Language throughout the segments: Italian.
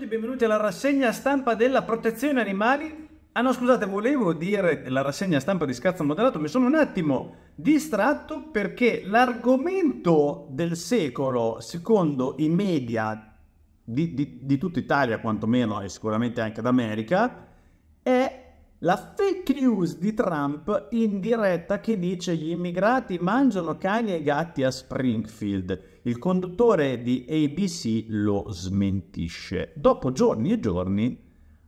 tutti, benvenuti alla rassegna stampa della protezione animali. Ah no, scusate, volevo dire la rassegna stampa di scazzo moderato, mi sono un attimo distratto perché l'argomento del secolo, secondo i media di, di, di tutta Italia quantomeno e sicuramente anche d'America, è la fake news di Trump in diretta che dice gli immigrati mangiano cani e gatti a Springfield. Il conduttore di ABC lo smentisce. Dopo giorni e giorni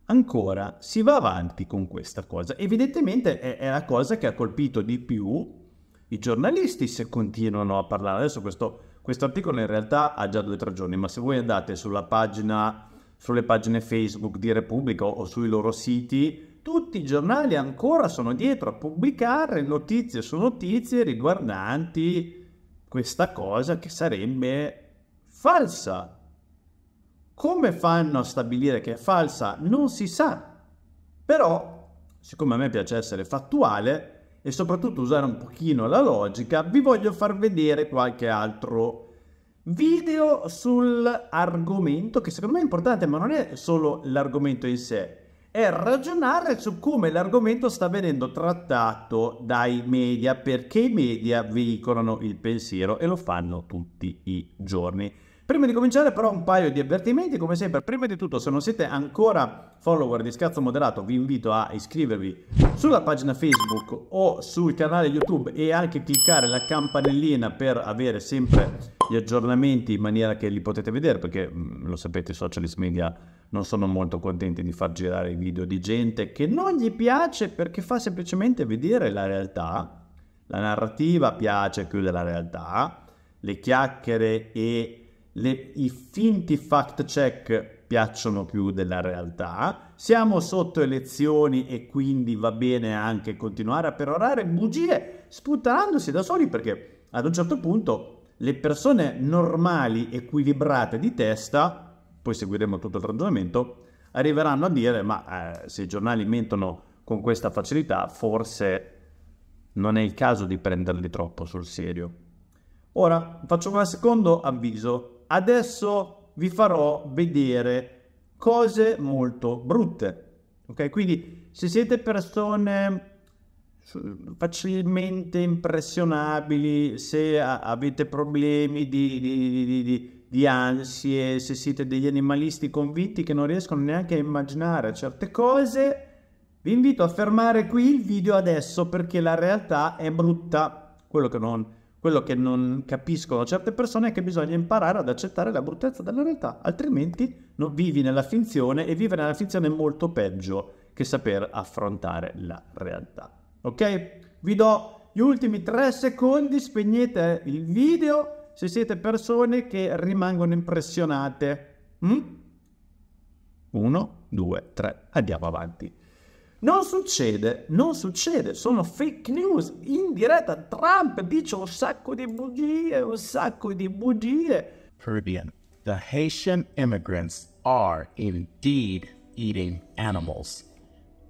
ancora si va avanti con questa cosa. Evidentemente è, è la cosa che ha colpito di più i giornalisti se continuano a parlare. Adesso questo, questo articolo in realtà ha già due o tre giorni, ma se voi andate sulla pagina, sulle pagine Facebook di Repubblica o sui loro siti, tutti i giornali ancora sono dietro a pubblicare notizie su notizie riguardanti questa cosa che sarebbe falsa. Come fanno a stabilire che è falsa? Non si sa. Però, siccome a me piace essere fattuale e soprattutto usare un pochino la logica, vi voglio far vedere qualche altro video sull'argomento che secondo me è importante, ma non è solo l'argomento in sé è ragionare su come l'argomento sta venendo trattato dai media, perché i media veicolano il pensiero e lo fanno tutti i giorni. Prima di cominciare però un paio di avvertimenti, come sempre, prima di tutto se non siete ancora follower di Scazzo Moderato vi invito a iscrivervi sulla pagina Facebook o sul canale YouTube e anche cliccare la campanellina per avere sempre gli aggiornamenti in maniera che li potete vedere perché mm, lo sapete i socialist media non sono molto contenti di far girare i video di gente che non gli piace perché fa semplicemente vedere la realtà, la narrativa piace più della realtà, le chiacchiere e le, i finti fact check piacciono più della realtà, siamo sotto elezioni e quindi va bene anche continuare a perorare bugie sputandosi da soli perché ad un certo punto le persone normali, equilibrate di testa, poi seguiremo tutto il ragionamento, arriveranno a dire ma eh, se i giornali mentono con questa facilità forse non è il caso di prenderli troppo sul serio. Ora faccio un secondo avviso Adesso vi farò vedere cose molto brutte. Ok, quindi se siete persone facilmente impressionabili, se avete problemi di, di, di, di di ansie, se siete degli animalisti convinti che non riescono neanche a immaginare certe cose, vi invito a fermare qui il video adesso perché la realtà è brutta, quello che non quello che non capiscono certe persone è che bisogna imparare ad accettare la bruttezza della realtà, altrimenti non vivi nella finzione e vivere nella finzione è molto peggio che saper affrontare la realtà. Ok? Vi do gli ultimi tre secondi, spegnete il video se siete persone che rimangono impressionate. Mm? Uno, due, tre, andiamo avanti. Non succede, non succede, sono fake news in diretta. Trump dice un sacco di bugie, un sacco di bugie. Caribbean, the Haitian immigrants are indeed eating animals.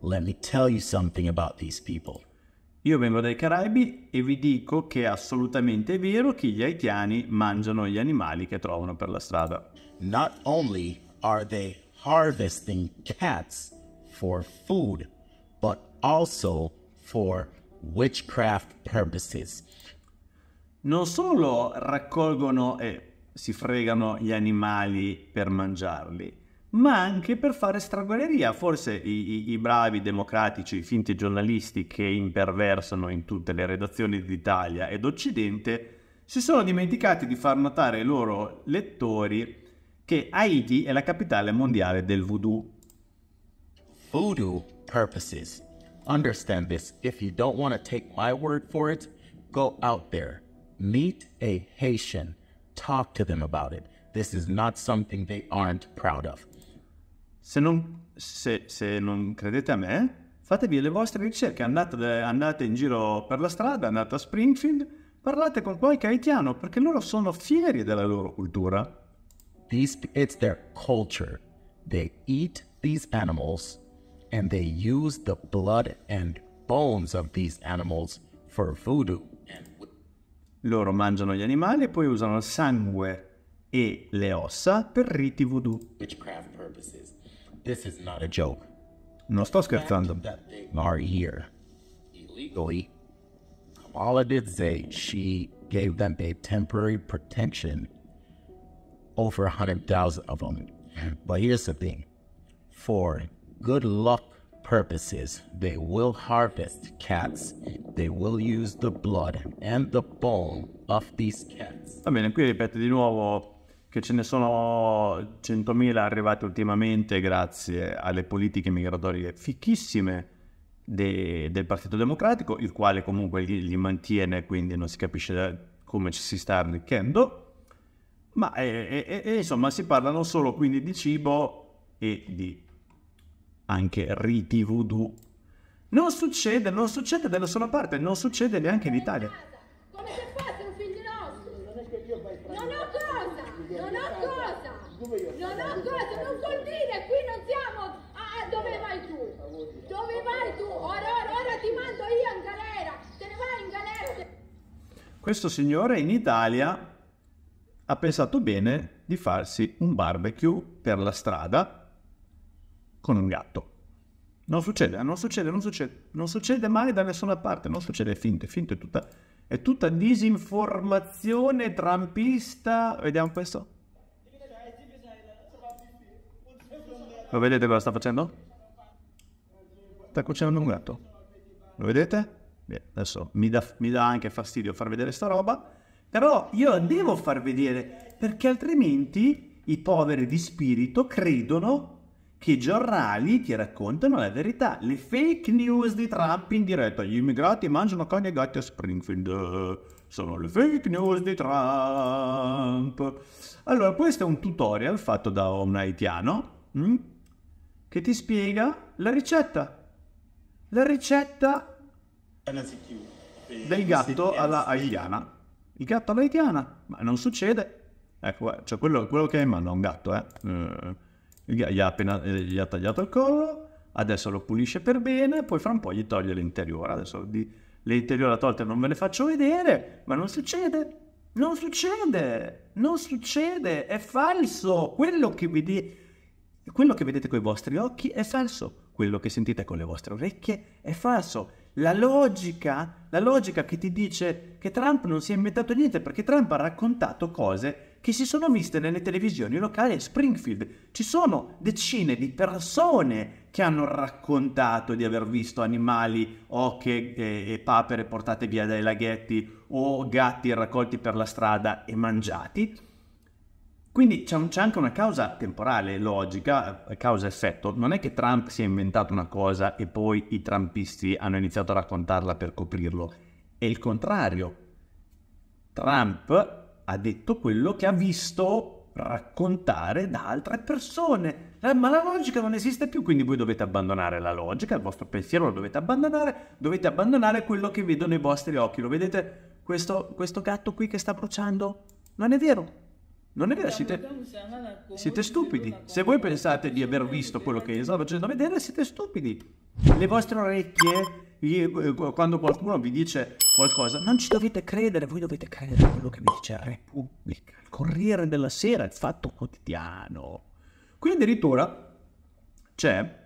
Let me tell you something about these people. Io vengo dai Caraibi e vi dico che è assolutamente vero che gli haitiani mangiano gli animali che trovano per la strada. Not only are they harvesting cats for food, also for witchcraft purposes. Non solo raccolgono e si fregano gli animali per mangiarli, ma anche per fare stragoleria. Forse i, i, i bravi democratici, i finti giornalisti che imperversano in tutte le redazioni d'Italia ed Occidente si sono dimenticati di far notare ai loro lettori che Haiti è la capitale mondiale del voodoo. Voodoo purposes. Understand this. If you don't want to take my word for it, go out there, meet a Haitian, talk to them about it. This is not something they aren't proud of. Se non, se, se non credete a me, fatevi le vostre ricerche, andate, andate in giro per la strada, andate a Springfield, parlate con qualche haitiano perché loro sono fieri della loro cultura. These, it's their culture. They eat these animals and they used the blood and bones of these animals for voodoo. Loro mangiano gli animali e poi usano il sangue e le ossa per riti voodoo. Witchcraft purposes. This is not a joke. Non sto scherzando. Are here illegally. Kamala did say she gave them a temporary protection over 100,000 of them. But here's the thing for good luck purposes. They will harvest cats. They will use the blood and the bone of these cats. Va bene, qui ripete di nuovo che ce ne sono 100.000 arrivati ultimamente grazie alle politiche migratorie fichissime de, del Partito Democratico, il quale comunque li, li mantiene, quindi non si capisce come ci si sta arricchendo. Ma e, eh, e, eh, e, eh, insomma si parlano solo quindi di cibo e di anche riti voodoo. Non succede, non succede da nessuna parte, non succede neanche in Italia. Come se fosse un figlio nostro. Non ho cosa, non ho cosa, non ho cosa, non vuol dire, qui non siamo, ah, ah dove vai tu? Dove vai tu? Ora, ora, ora ti mando io in galera, te ne vai in galera. Questo signore in Italia ha pensato bene di farsi un barbecue per la strada con un gatto. Non succede, eh, non succede, non succede, non succede mai da nessuna parte, non succede, è finto, è finto, è tutta, è tutta disinformazione trampista. Vediamo questo. Lo vedete cosa sta facendo? Sta cucinando un gatto. Lo vedete? Beh, adesso mi dà anche fastidio far vedere sta roba, però io devo far vedere perché altrimenti i poveri di spirito credono che giornali ti raccontano la verità. Le fake news di Trump in diretta. Gli immigrati mangiano cani e gatti a Springfield. Sono le fake news di Trump. Allora, questo è un tutorial fatto da un haitiano mm, che ti spiega la ricetta. La ricetta del gatto alla haitiana. Il gatto alla haitiana. Ma non succede. Ecco, cioè quello, quello che è in mano è un gatto, eh. eh gli ha, appena, eh, gli ha tagliato il collo, adesso lo pulisce per bene, poi fra un po' gli toglie l'interiore. Adesso di, l'interiore tolta non ve le faccio vedere, ma non succede. Non succede, non succede, è falso. Quello che, vedi, quello che vedete con i vostri occhi è falso, quello che sentite con le vostre orecchie è falso. La logica, la logica che ti dice che Trump non si è inventato niente perché Trump ha raccontato cose che si sono viste nelle televisioni locali a Springfield. Ci sono decine di persone che hanno raccontato di aver visto animali, oche eh, e, papere portate via dai laghetti o gatti raccolti per la strada e mangiati. Quindi c'è, un, c'è, anche una causa temporale, logica, eh, causa-effetto. Non è che Trump si è inventato una cosa e poi i trumpisti hanno iniziato a raccontarla per coprirlo. È il contrario. Trump ha detto quello che ha visto raccontare da altre persone. Eh, ma la logica non esiste più, quindi voi dovete abbandonare la logica, il vostro pensiero lo dovete abbandonare, dovete abbandonare quello che vedono i vostri occhi. Lo vedete? Questo, questo gatto qui che sta bruciando? Non è vero. Non è vero, siete, siete stupidi. Se voi pensate di aver visto quello che vi sto facendo vedere, siete stupidi. Le vostre orecchie eh, quando qualcuno vi dice qualcosa, non ci dovete credere, voi dovete credere a quello che vi dice la Repubblica, il Corriere della Sera, il Fatto Quotidiano. Qui addirittura c'è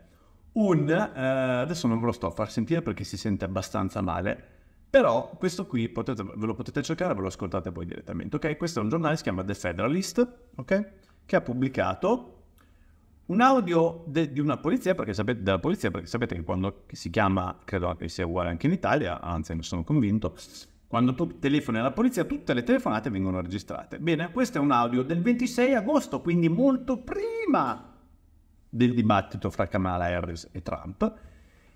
un... Eh, adesso non ve lo sto a far sentire perché si sente abbastanza male, però questo qui potete, ve lo potete cercare, ve lo ascoltate voi direttamente, ok? Questo è un giornale, si chiama The Federalist, ok? Che ha pubblicato un audio de, di una polizia, perché sapete, della polizia, perché sapete che quando si chiama, credo che sia uguale anche in Italia, anzi ne sono convinto, quando tu telefoni alla polizia tutte le telefonate vengono registrate. Bene, questo è un audio del 26 agosto, quindi molto prima del dibattito fra Kamala Harris e Trump,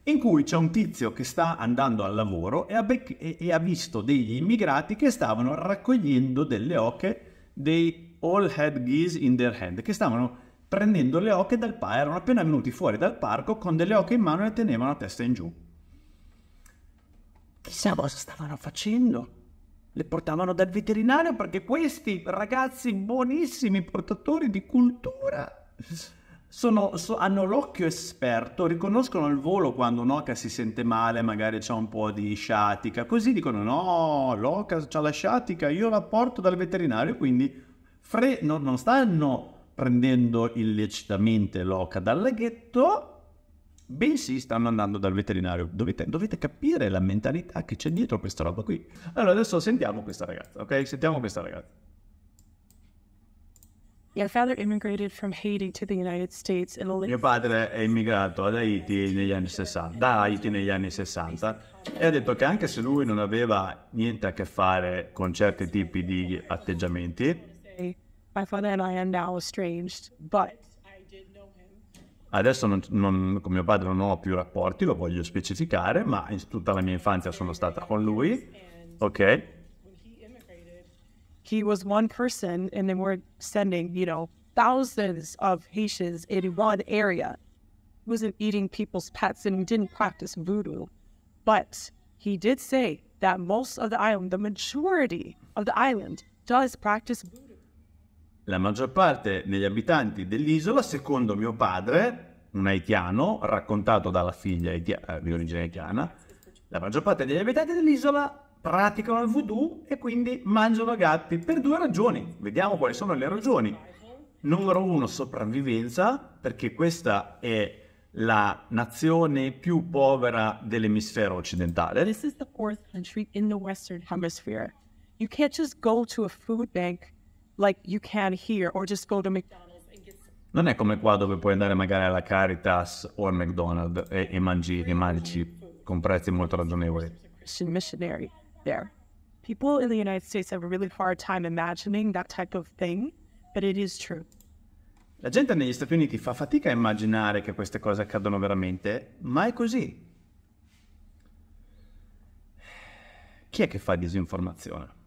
in cui c'è un tizio che sta andando al lavoro e ha, bec- e-, e ha visto degli immigrati che stavano raccogliendo delle oche dei all head geese in their hand, che stavano prendendo le oche dal parco. Erano appena venuti fuori dal parco con delle oche in mano e le tenevano a testa in giù. Chissà cosa stavano facendo. Le portavano dal veterinario perché questi ragazzi buonissimi portatori di cultura sono, so, hanno l'occhio esperto, riconoscono il volo quando un'oca si sente male, magari c'è un po' di sciatica, così dicono no, l'oca c'ha la sciatica, io la porto dal veterinario, quindi fre- non, non stanno prendendo illecitamente l'oca dal laghetto, bensì stanno andando dal veterinario. Dovete, dovete, capire la mentalità che c'è dietro questa roba qui. Allora, adesso sentiamo questa ragazza, ok? Sentiamo questa ragazza. Mio padre è immigrato ad Haiti negli anni 60, da Haiti negli anni 60 e ha detto che anche se lui non aveva niente a che fare con certi tipi di atteggiamenti, My father and I are now estranged, but I did know him. Adesso non, non, con mio padre non ho più rapporti, lo voglio specificare, ma in tutta la mia infanzia sono stata con lui. Ok. He was one person and they were sending, you know, thousands of Haitians in one area. He wasn't eating people's pets and he didn't practice voodoo. But he did say that most of the island, the majority of the island, does practice voodoo. la maggior parte degli abitanti dell'isola, secondo mio padre, un haitiano, raccontato dalla figlia haitia- eh, di origine haitiana, la maggior parte degli abitanti dell'isola praticano il voodoo e quindi mangiano gatti per due ragioni. Vediamo quali sono le ragioni. Numero uno, sopravvivenza, perché questa è la nazione più povera dell'emisfero occidentale. This is the fourth country in the Western Hemisphere. You can't just go to a food bank like you can here or just go to McDonald's Non è come qua dove puoi andare magari alla Caritas o al McDonald's e, e mangi e mangi con prezzi molto ragionevoli. La gente negli Stati Uniti fa fatica a immaginare che queste cose accadano veramente, ma è così. Chi è che fa disinformazione?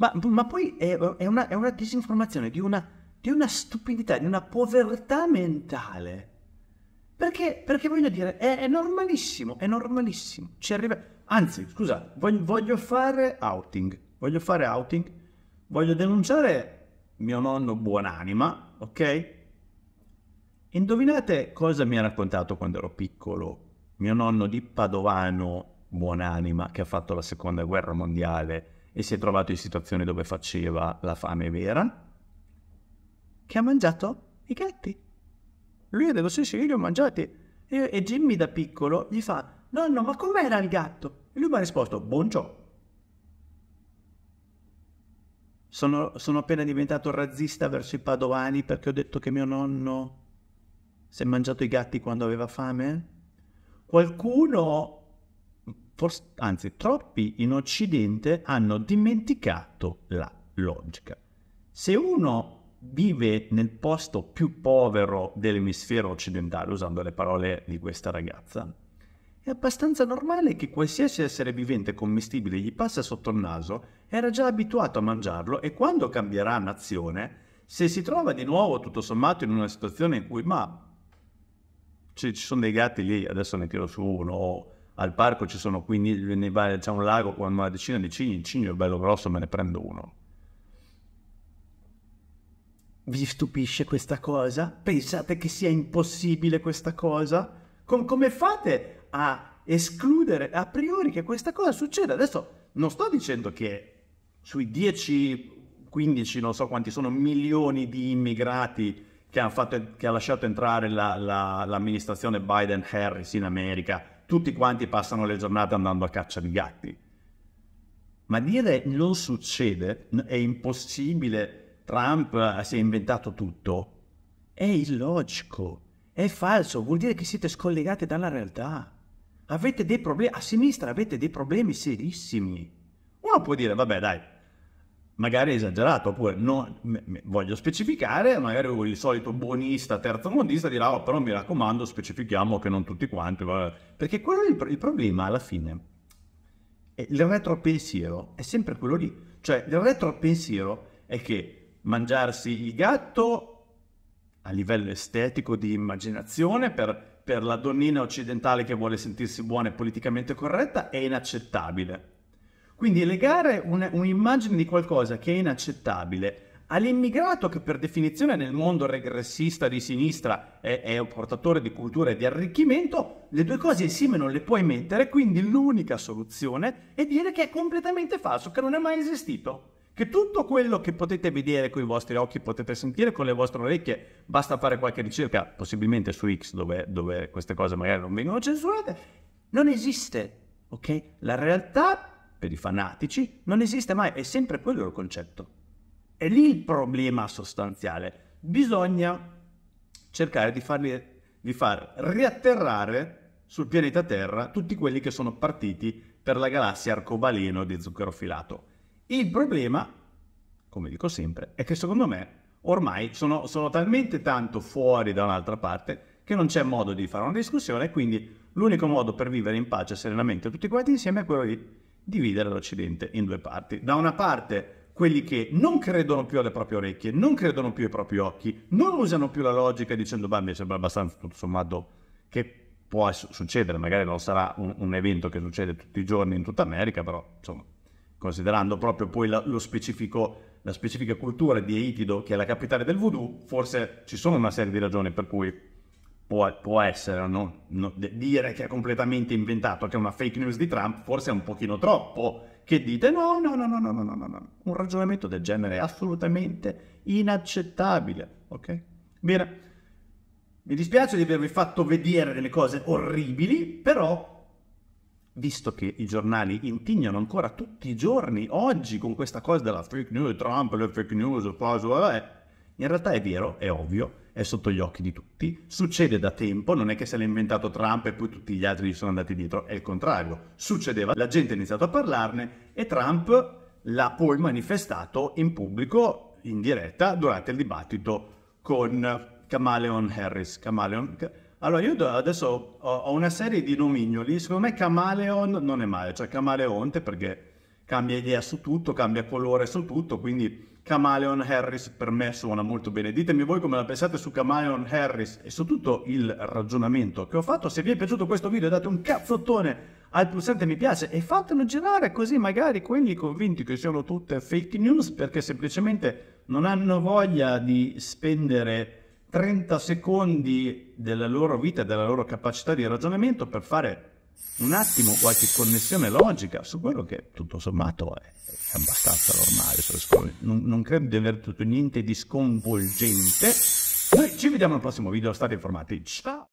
Ma, ma poi è, è, una, è, una, disinformazione di una, di una, stupidità, di una povertà mentale. Perché, perché voglio dire, è, è, normalissimo, è normalissimo. Ci arriva... Anzi, scusa, voglio, voglio fare outing. Voglio fare outing. Voglio denunciare mio nonno buonanima, ok? Indovinate cosa mi ha raccontato quando ero piccolo mio nonno di Padovano, buonanima, che ha fatto la seconda guerra mondiale e si è trovato in situazioni dove faceva la fame vera, che ha mangiato i gatti. Lui ha detto sì sì, io li ho mangiati. E, e Jimmy da piccolo gli fa, nonno ma com'era il gatto? E lui mi ha risposto, buongiorno. Sono, sono, appena diventato razzista verso i padovani perché ho detto che mio nonno si è mangiato i gatti quando aveva fame? Qualcuno forse, anzi troppi in Occidente hanno dimenticato la logica. Se uno vive nel posto più povero dell'emisfero occidentale, usando le parole di questa ragazza, è abbastanza normale che qualsiasi essere vivente commestibile gli passa sotto il naso era già abituato a mangiarlo e quando cambierà nazione, se si trova di nuovo tutto sommato in una situazione in cui ma ci, ci sono dei gatti lì, adesso ne tiro su uno, al parco ci sono 15, c'è un lago con una decina di cigni, il cigno è bello grosso, me ne prendo uno. Vi stupisce questa cosa? Pensate che sia impossibile questa cosa? Com- come fate a escludere a priori che questa cosa succeda? Adesso non sto dicendo che sui 10, 15, non so quanti sono milioni di immigrati che, fatto, che ha lasciato entrare la, la, l'amministrazione Biden-Harris in America, tutti quanti passano le giornate andando a caccia di gatti. Ma dire non succede, è impossibile, Trump si è inventato tutto, è illogico, è falso, vuol dire che siete scollegati dalla realtà. Avete dei problemi, a sinistra avete dei problemi serissimi. Uno può dire, vabbè dai, magari esagerato, oppure no, me, me, voglio specificare, magari il solito buonista, terzomondista dirà, oh, però mi raccomando, specifichiamo che non tutti quanti, perché quello è il, il problema alla fine. Il retropensiero è sempre quello lì, cioè il retropensiero è che mangiarsi il gatto a livello estetico di immaginazione per, per la donnina occidentale che vuole sentirsi buona e politicamente corretta è inaccettabile quindi legare un, un'immagine di qualcosa che è inaccettabile all'immigrato che per definizione nel mondo regressista di sinistra è, è, un portatore di cultura e di arricchimento, le due cose insieme non le puoi mettere, quindi l'unica soluzione è dire che è completamente falso, che non è mai esistito. Che tutto quello che potete vedere con i vostri occhi, potete sentire con le vostre orecchie, basta fare qualche ricerca, possibilmente su X, dove, dove queste cose magari non vengono censurate, non esiste. Ok? La realtà per i fanatici non esiste mai, è sempre quello il concetto. È lì il problema sostanziale. Bisogna cercare di, farli, di far riatterrare sul pianeta Terra tutti quelli che sono partiti per la galassia arcobaleno di zucchero filato. Il problema, come dico sempre, è che secondo me ormai sono, sono talmente tanto fuori da un'altra parte che non c'è modo di fare una discussione, quindi l'unico modo per vivere in pace serenamente tutti quanti insieme è quello di dividere l'Occidente in due parti. Da una parte quelli che non credono più alle proprie orecchie, non credono più ai propri occhi, non usano più la logica dicendo, beh, mi sembra abbastanza tutto sommato che può succedere, magari non sarà un, un, evento che succede tutti i giorni in tutta America, però insomma, considerando proprio poi la, la specifica cultura di Eitido, che è la capitale del voodoo, forse ci sono una serie di ragioni per cui può, può essere, no? No, dire che è completamente inventato, che è una fake news di Trump, forse è un pochino troppo che dite no, no, no, no, no, no, no, no. Un ragionamento del genere è assolutamente inaccettabile, ok? Bene, mi dispiace di avervi fatto vedere delle cose orribili, però, visto che i giornali intignano ancora tutti i giorni, oggi, con questa cosa della fake news, Trump, le fake news, cosa, in realtà è vero, è ovvio, è sotto gli occhi di tutti, succede da tempo, non è che se l'ha inventato Trump e poi tutti gli altri gli sono andati dietro, è il contrario, succedeva, la gente ha iniziato a parlarne e Trump l'ha poi manifestato in pubblico, in diretta, durante il dibattito con Camaleon Harris. Camaleon... Allora, io adesso ho una serie di nomignoli, secondo me Camaleon non è male, cioè Camaleonte perché cambia idea su tutto, cambia colore su tutto, quindi Camaleon Harris per me suona molto bene. Ditemi voi come la pensate su Camaleon Harris e su tutto il ragionamento che ho fatto. Se vi è piaciuto questo video date un cazzottone al pulsante mi piace e fatelo girare così magari quelli convinti che siano tutte fake news perché semplicemente non hanno voglia di spendere 30 secondi della loro vita e della loro capacità di ragionamento per fare un attimo qualche connessione logica su quello che tutto sommato è, abbastanza normale sulle scuole. Non, non credo di aver tutto niente di sconvolgente. Noi ci vediamo al prossimo video, state informati. Ciao!